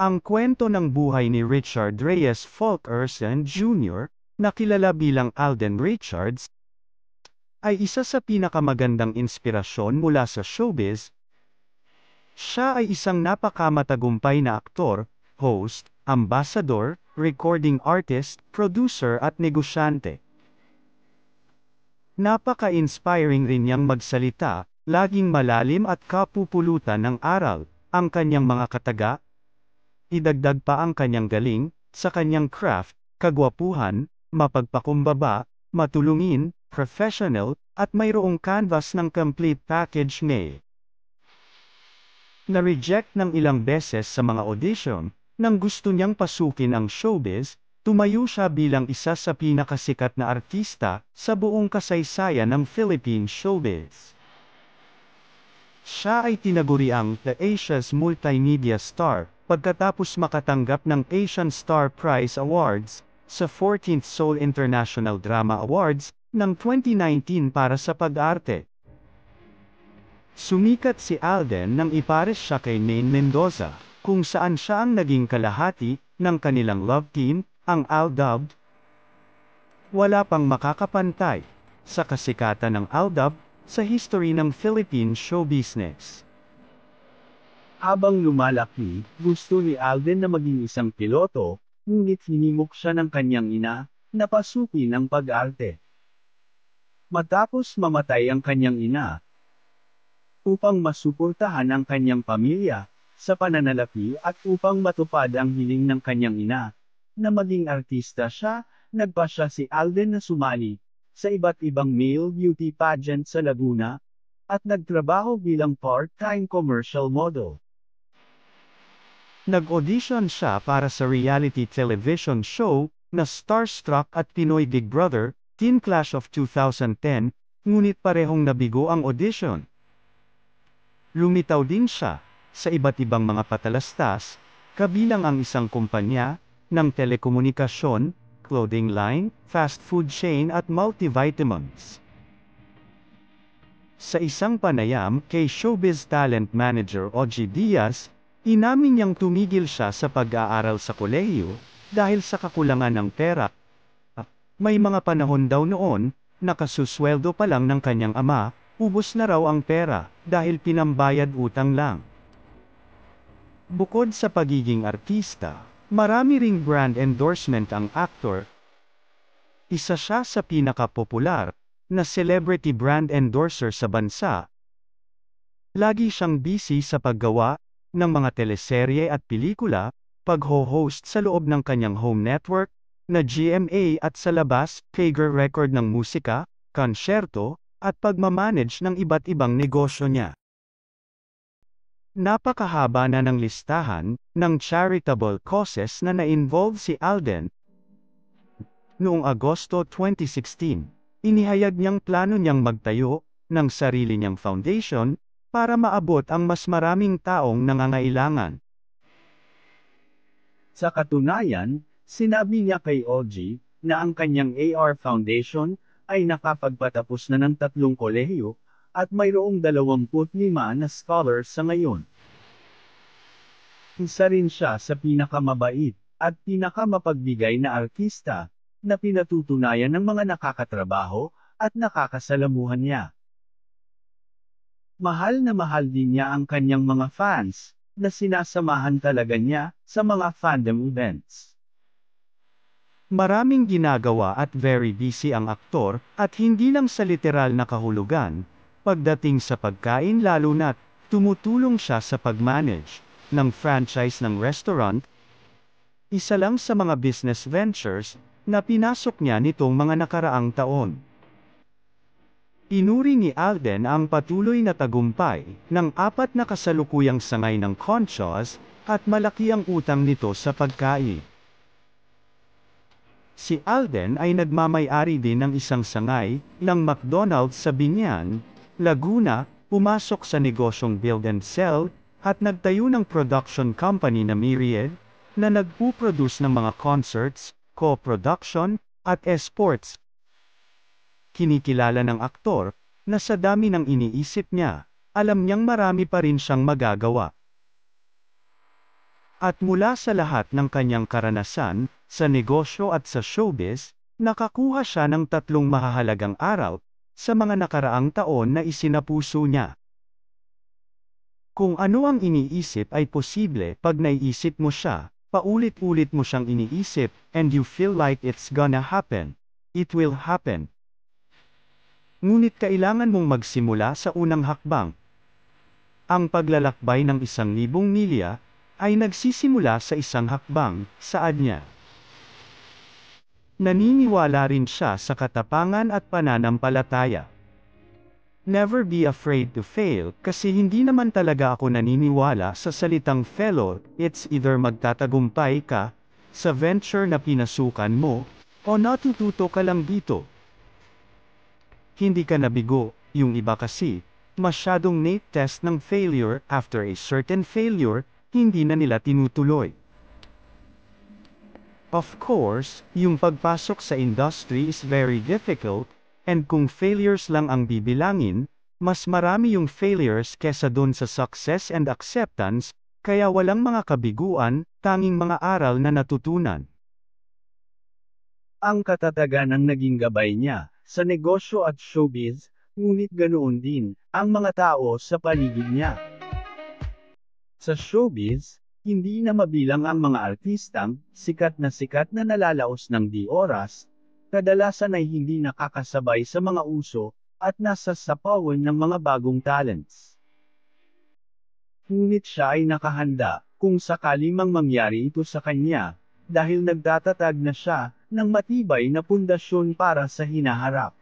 Ang kwento ng buhay ni Richard Reyes Falkerson Jr., nakilala bilang Alden Richards, ay isa sa pinakamagandang inspirasyon mula sa showbiz. Siya ay isang napakamatagumpay na aktor, host, ambassador, recording artist, producer at negosyante. Napaka-inspiring rin niyang magsalita, laging malalim at kapupulutan ng aral, ang kanyang mga kataga, idagdag pa ang kanyang galing, sa kanyang craft, kagwapuhan, mapagpakumbaba, matulungin, professional, at mayroong canvas ng complete package ni. na-reject ng ilang beses sa mga audition, nang gusto niyang pasukin ang showbiz, tumayo siya bilang isa sa pinakasikat na artista sa buong kasaysayan ng Philippine showbiz. Siya ay tinaguriang The Asia's Multimedia Star Pagkatapos makatanggap ng Asian Star Prize Awards, sa 14th Seoul International Drama Awards, ng 2019 para sa pag-arte. Sumikat si Alden nang ipares siya kay Nain Mendoza, kung saan siya ang naging kalahati, ng kanilang love team, ang Aldab. Wala pang makakapantay, sa kasikatan ng Aldab, sa history ng Philippine show business. Habang lumalaki, gusto ni Alden na maging isang piloto, ngunit hinimok siya ng kanyang ina, na pasukin ang pag-arte. Matapos mamatay ang kanyang ina, upang masuportahan ang kanyang pamilya, sa pananalapi at upang matupad ang hiling ng kanyang ina, na maging artista siya, nagpa siya si Alden na sumali, sa iba't ibang male beauty pageant sa Laguna, at nagtrabaho bilang part-time commercial model. Nag-audition siya para sa reality television show na Starstruck at Pinoy Big Brother, Teen Clash of 2010, ngunit parehong nabigo ang audition. Lumitaw din siya sa iba't ibang mga patalastas, kabilang ang isang kumpanya ng telekomunikasyon, clothing line, fast food chain at multivitamins. Sa isang panayam kay showbiz talent manager Ogie Diaz, Inamin niyang tumigil siya sa pag-aaral sa kolehiyo, dahil sa kakulangan ng pera. May mga panahon daw noon, nakasusweldo pa lang ng kanyang ama, ubos na raw ang pera, dahil pinambayad utang lang. Bukod sa pagiging artista, marami ring brand endorsement ang actor. Isa siya sa pinakapopular na celebrity brand endorser sa bansa. Lagi siyang busy sa paggawa ng mga teleserye at pelikula, pagho-host sa loob ng kanyang home network, na GMA at sa labas, Kager Record ng musika, konsyerto, at pagmamanage ng iba't ibang negosyo niya. Napakahaba na ng listahan ng charitable causes na na-involve si Alden. Noong Agosto 2016, inihayag niyang plano niyang magtayo ng sarili niyang foundation para maabot ang mas maraming taong nangangailangan. Sa katunayan, sinabi niya kay OG na ang kanyang AR Foundation ay nakapagpatapos na ng tatlong kolehiyo at mayroong 25 na scholars sa ngayon. Isa rin siya sa pinakamabait at pinakamapagbigay na artista na pinatutunayan ng mga nakakatrabaho at nakakasalamuhan niya. Mahal na mahal din niya ang kanyang mga fans, na sinasamahan talaga niya, sa mga fandom events. Maraming ginagawa at very busy ang aktor, at hindi lang sa literal na kahulugan, pagdating sa pagkain lalo na, tumutulong siya sa pagmanage ng franchise ng restaurant, isa lang sa mga business ventures na pinasok niya nitong mga nakaraang taon. Inuri ni Alden ang patuloy na tagumpay ng apat na kasalukuyang sangay ng conscious at malaki ang utang nito sa pagkain. Si Alden ay nagmamayari din ng isang sangay ng McDonald's sa Binyan, Laguna, pumasok sa negosyong build and sell at nagtayo ng production company na Myriad na nagpuproduce ng mga concerts, co-production, at esports kinikilala ng aktor, na sa dami ng iniisip niya, alam niyang marami pa rin siyang magagawa. At mula sa lahat ng kanyang karanasan, sa negosyo at sa showbiz, nakakuha siya ng tatlong mahahalagang aral sa mga nakaraang taon na isinapuso niya. Kung ano ang iniisip ay posible pag naiisip mo siya, paulit-ulit mo siyang iniisip, and you feel like it's gonna happen. It will happen ngunit kailangan mong magsimula sa unang hakbang. Ang paglalakbay ng isang libong milya ay nagsisimula sa isang hakbang, saad niya. Naniniwala rin siya sa katapangan at pananampalataya. Never be afraid to fail kasi hindi naman talaga ako naniniwala sa salitang fellow, it's either magtatagumpay ka, sa venture na pinasukan mo, o natututo ka lang dito hindi ka nabigo, yung iba kasi, masyadong nate test ng failure after a certain failure, hindi na nila tinutuloy. Of course, yung pagpasok sa industry is very difficult, and kung failures lang ang bibilangin, mas marami yung failures kesa dun sa success and acceptance, kaya walang mga kabiguan, tanging mga aral na natutunan. Ang katatagan ang naging gabay niya, sa negosyo at showbiz, ngunit ganoon din, ang mga tao sa paligid niya. Sa showbiz, hindi na mabilang ang mga artistang, sikat na sikat na nalalaos ng di oras, kadalasan ay hindi nakakasabay sa mga uso, at nasa sapawan ng mga bagong talents. Ngunit siya ay nakahanda, kung sakali mang mangyari ito sa kanya, dahil nagtatatag na siya, ng matibay na pundasyon para sa hinaharap.